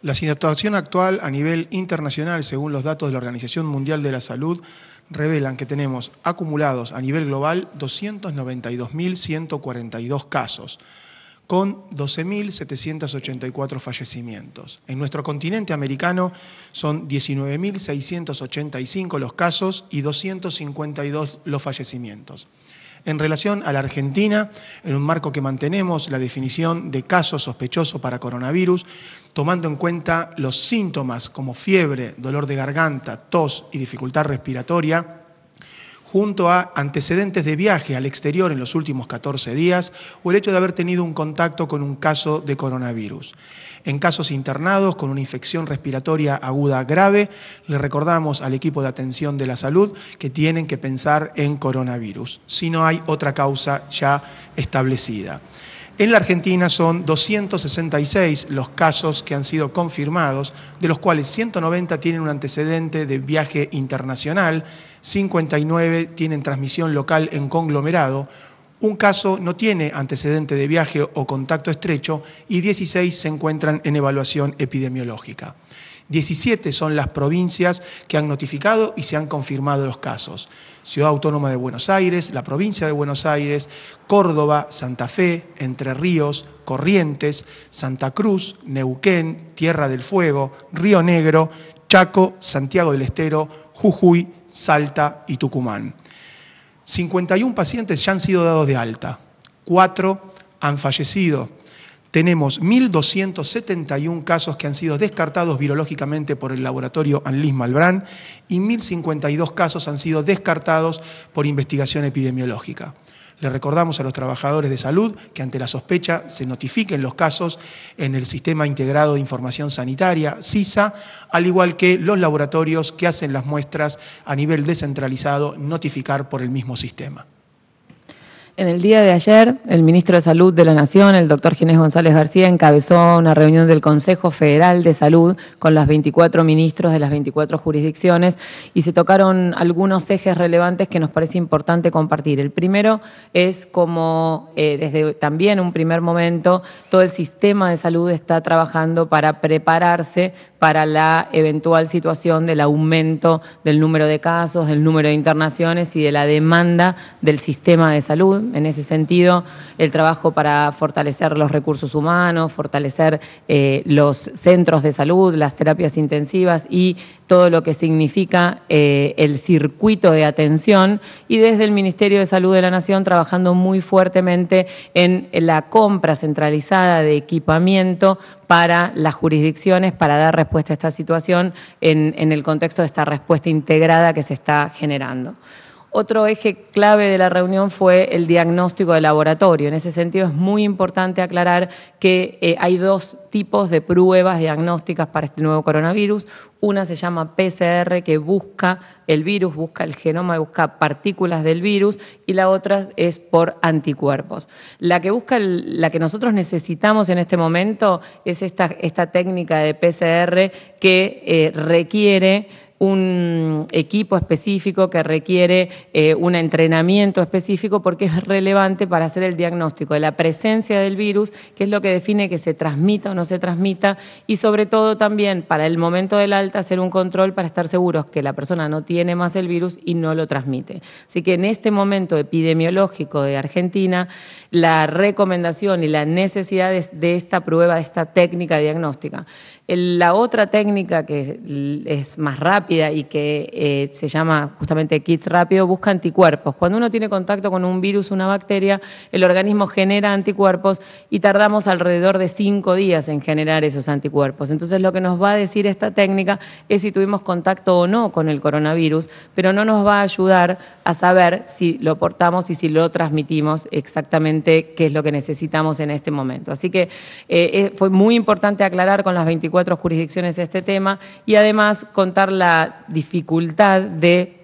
La situación actual a nivel internacional, según los datos de la Organización Mundial de la Salud, revelan que tenemos acumulados a nivel global 292.142 casos, con 12.784 fallecimientos. En nuestro continente americano son 19.685 los casos y 252 los fallecimientos en relación a la Argentina, en un marco que mantenemos la definición de caso sospechoso para coronavirus, tomando en cuenta los síntomas como fiebre, dolor de garganta, tos y dificultad respiratoria junto a antecedentes de viaje al exterior en los últimos 14 días o el hecho de haber tenido un contacto con un caso de coronavirus. En casos internados con una infección respiratoria aguda grave, le recordamos al equipo de atención de la salud que tienen que pensar en coronavirus, si no hay otra causa ya establecida. En la Argentina son 266 los casos que han sido confirmados, de los cuales 190 tienen un antecedente de viaje internacional, 59 tienen transmisión local en conglomerado, un caso no tiene antecedente de viaje o contacto estrecho y 16 se encuentran en evaluación epidemiológica. 17 son las provincias que han notificado y se han confirmado los casos. Ciudad Autónoma de Buenos Aires, la provincia de Buenos Aires, Córdoba, Santa Fe, Entre Ríos, Corrientes, Santa Cruz, Neuquén, Tierra del Fuego, Río Negro, Chaco, Santiago del Estero, Jujuy, Salta y Tucumán. 51 pacientes ya han sido dados de alta, 4 han fallecido tenemos 1.271 casos que han sido descartados virológicamente por el laboratorio Anlis Malbrán y 1.052 casos han sido descartados por investigación epidemiológica. Le recordamos a los trabajadores de salud que ante la sospecha se notifiquen los casos en el Sistema Integrado de Información Sanitaria, SISA, al igual que los laboratorios que hacen las muestras a nivel descentralizado notificar por el mismo sistema. En el día de ayer, el ministro de Salud de la Nación, el doctor Ginés González García, encabezó una reunión del Consejo Federal de Salud con los 24 ministros de las 24 jurisdicciones y se tocaron algunos ejes relevantes que nos parece importante compartir. El primero es como eh, desde también un primer momento todo el sistema de salud está trabajando para prepararse para la eventual situación del aumento del número de casos, del número de internaciones y de la demanda del sistema de salud. En ese sentido, el trabajo para fortalecer los recursos humanos, fortalecer eh, los centros de salud, las terapias intensivas y todo lo que significa eh, el circuito de atención y desde el Ministerio de Salud de la Nación trabajando muy fuertemente en la compra centralizada de equipamiento para las jurisdicciones para dar respuesta a esta situación en, el contexto de esta respuesta integrada que se está generando. Otro eje clave de la reunión fue el diagnóstico de laboratorio. En ese sentido es muy importante aclarar que eh, hay dos tipos de pruebas diagnósticas para este nuevo coronavirus. Una se llama PCR, que busca el virus, busca el genoma busca partículas del virus, y la otra es por anticuerpos. La que busca, la que nosotros necesitamos en este momento es esta, esta técnica de PCR que eh, requiere un equipo específico que requiere eh, un entrenamiento específico porque es relevante para hacer el diagnóstico de la presencia del virus, que es lo que define que se transmita o no se transmita, y sobre todo también para el momento del alta hacer un control para estar seguros que la persona no tiene más el virus y no lo transmite. Así que en este momento epidemiológico de Argentina, la recomendación y la necesidad de, de esta prueba, de esta técnica diagnóstica. la otra técnica que es más rápida, y que eh, se llama justamente kits rápido, busca anticuerpos. Cuando uno tiene contacto con un virus, una bacteria, el organismo genera anticuerpos y tardamos alrededor de cinco días en generar esos anticuerpos. Entonces lo que nos va a decir esta técnica es si tuvimos contacto o no con el coronavirus, pero no nos va a ayudar a saber si lo portamos y si lo transmitimos exactamente qué es lo que necesitamos en este momento. Así que eh, eh, fue muy importante aclarar con las 24 jurisdicciones este tema y además contar la dificultad de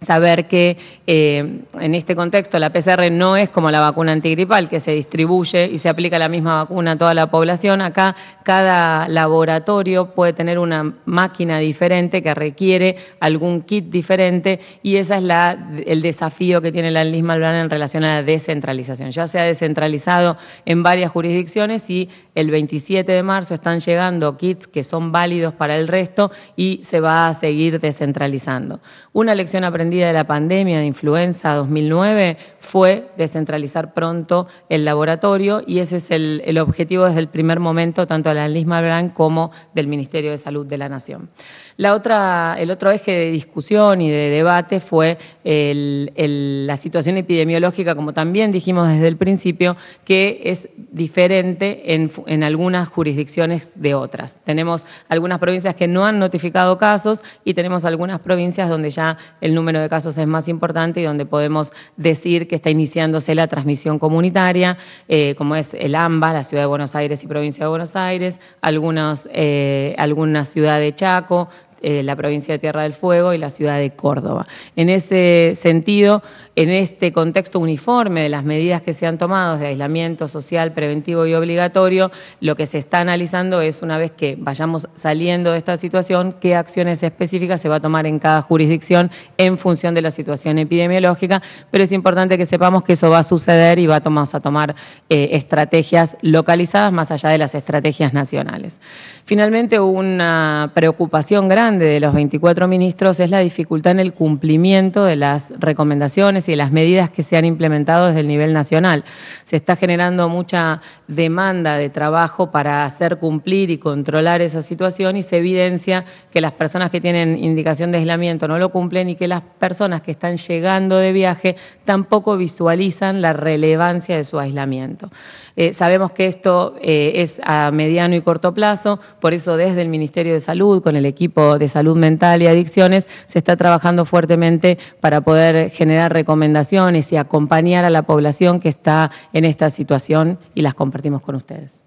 saber que eh, en este contexto la PCR no es como la vacuna antigripal, que se distribuye y se aplica la misma vacuna a toda la población. Acá cada laboratorio puede tener una máquina diferente que requiere algún kit diferente y ese es la, el desafío que tiene la Lisma en relación a la descentralización. Ya se ha descentralizado en varias jurisdicciones y el 27 de marzo están llegando kits que son válidos para el resto y se va a seguir descentralizando. Una lección aprendida de la pandemia de influenza 2009 fue descentralizar pronto el laboratorio y ese es el, objetivo desde el primer momento tanto de la Lisma Brand como del Ministerio de Salud de la Nación. La otra, el otro eje de discusión y de debate fue la situación epidemiológica, como también dijimos desde el principio, que es diferente en, en algunas jurisdicciones de otras. Tenemos algunas provincias que no han notificado casos y tenemos algunas provincias donde ya el número de casos es más importante y donde podemos decir que está iniciándose la transmisión comunitaria, eh, como es el AMBA, la Ciudad de Buenos Aires y Provincia de Buenos Aires, eh, algunas eh, alguna ciudad de Chaco, eh, la provincia de Tierra del Fuego y la ciudad de Córdoba. En ese sentido, en este contexto uniforme de las medidas que se han tomado de aislamiento social preventivo y obligatorio, lo que se está analizando es, una vez que vayamos saliendo de esta situación, qué acciones específicas se va a tomar en cada jurisdicción en función de la situación epidemiológica, pero es importante que sepamos que eso va a suceder y vamos a tomar eh, estrategias localizadas más allá de las estrategias nacionales. Finalmente, una preocupación grande de los 24 ministros es la dificultad en el cumplimiento de las recomendaciones y de las medidas que se han implementado desde el nivel nacional. Se está generando mucha demanda de trabajo para hacer cumplir y controlar esa situación y se evidencia que las personas que tienen indicación de aislamiento no lo cumplen y que las personas que están llegando de viaje tampoco visualizan la relevancia de su aislamiento. Eh, sabemos que esto eh, es a mediano y corto plazo, por eso desde el Ministerio de Salud, con el equipo de salud mental y adicciones, se está trabajando fuertemente para poder generar recomendaciones y acompañar a la población que está en esta situación y las compartimos con ustedes.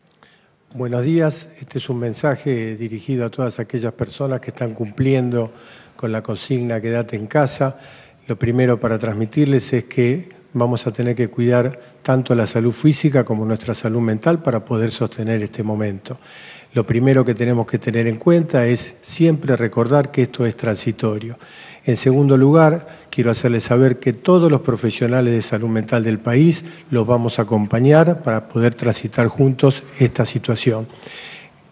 Buenos días, este es un mensaje dirigido a todas aquellas personas que están cumpliendo con la consigna Quédate en casa. Lo primero para transmitirles es que vamos a tener que cuidar tanto la salud física como nuestra salud mental para poder sostener este momento. Lo primero que tenemos que tener en cuenta es siempre recordar que esto es transitorio. En segundo lugar, quiero hacerles saber que todos los profesionales de salud mental del país los vamos a acompañar para poder transitar juntos esta situación.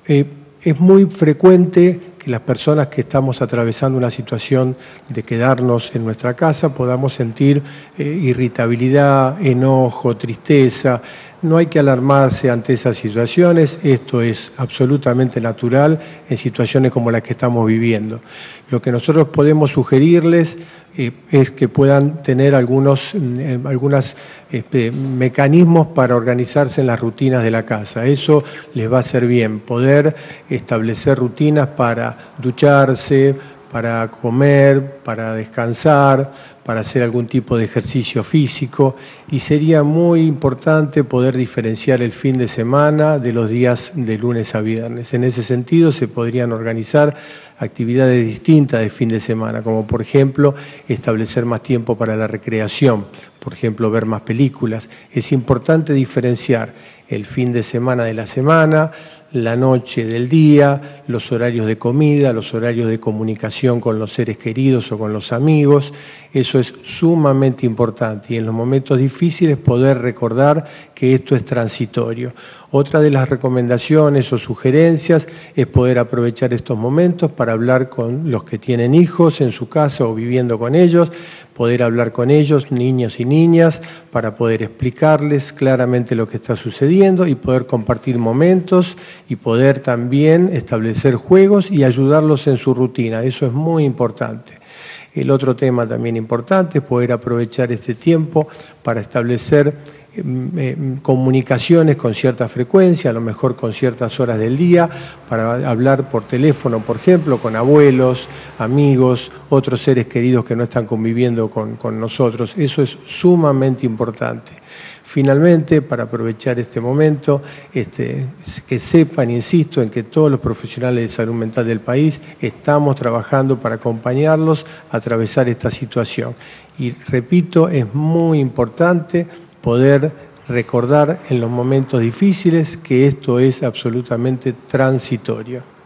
Eh, es muy frecuente que las personas que estamos atravesando una situación de quedarnos en nuestra casa podamos sentir eh, irritabilidad, enojo, tristeza, no hay que alarmarse ante esas situaciones, esto es absolutamente natural en situaciones como las que estamos viviendo. Lo que nosotros podemos sugerirles eh, es que puedan tener algunos mm, este, mecanismos para organizarse en las rutinas de la casa. Eso les va a ser bien, poder establecer rutinas para ducharse, para comer, para descansar, para hacer algún tipo de ejercicio físico y sería muy importante poder diferenciar el fin de semana de los días de lunes a viernes. En ese sentido se podrían organizar actividades distintas de fin de semana, como por ejemplo establecer más tiempo para la recreación, por ejemplo ver más películas. Es importante diferenciar el fin de semana de la semana, la noche del día, los horarios de comida, los horarios de comunicación con los seres queridos o con los amigos. Eso es sumamente importante y en los momentos difíciles poder recordar que esto es transitorio. Otra de las recomendaciones o sugerencias es poder aprovechar estos momentos para hablar con los que tienen hijos en su casa o viviendo con ellos, poder hablar con ellos, niños y niñas, para poder explicarles claramente lo que está sucediendo y poder compartir momentos y poder también establecer juegos y ayudarlos en su rutina. Eso es muy importante. El otro tema también importante es poder aprovechar este tiempo para establecer eh, mm, comunicaciones con cierta frecuencia, a lo mejor con ciertas horas del día, para hablar por teléfono, por ejemplo, con abuelos, amigos, otros seres queridos que no están conviviendo con, nosotros. Eso es sumamente importante. Finalmente, para aprovechar este momento, este, que sepan, insisto, en que todos los profesionales de salud mental del país estamos trabajando para acompañarlos a atravesar esta situación. Y repito, es muy importante poder recordar en los momentos difíciles que esto es absolutamente transitorio.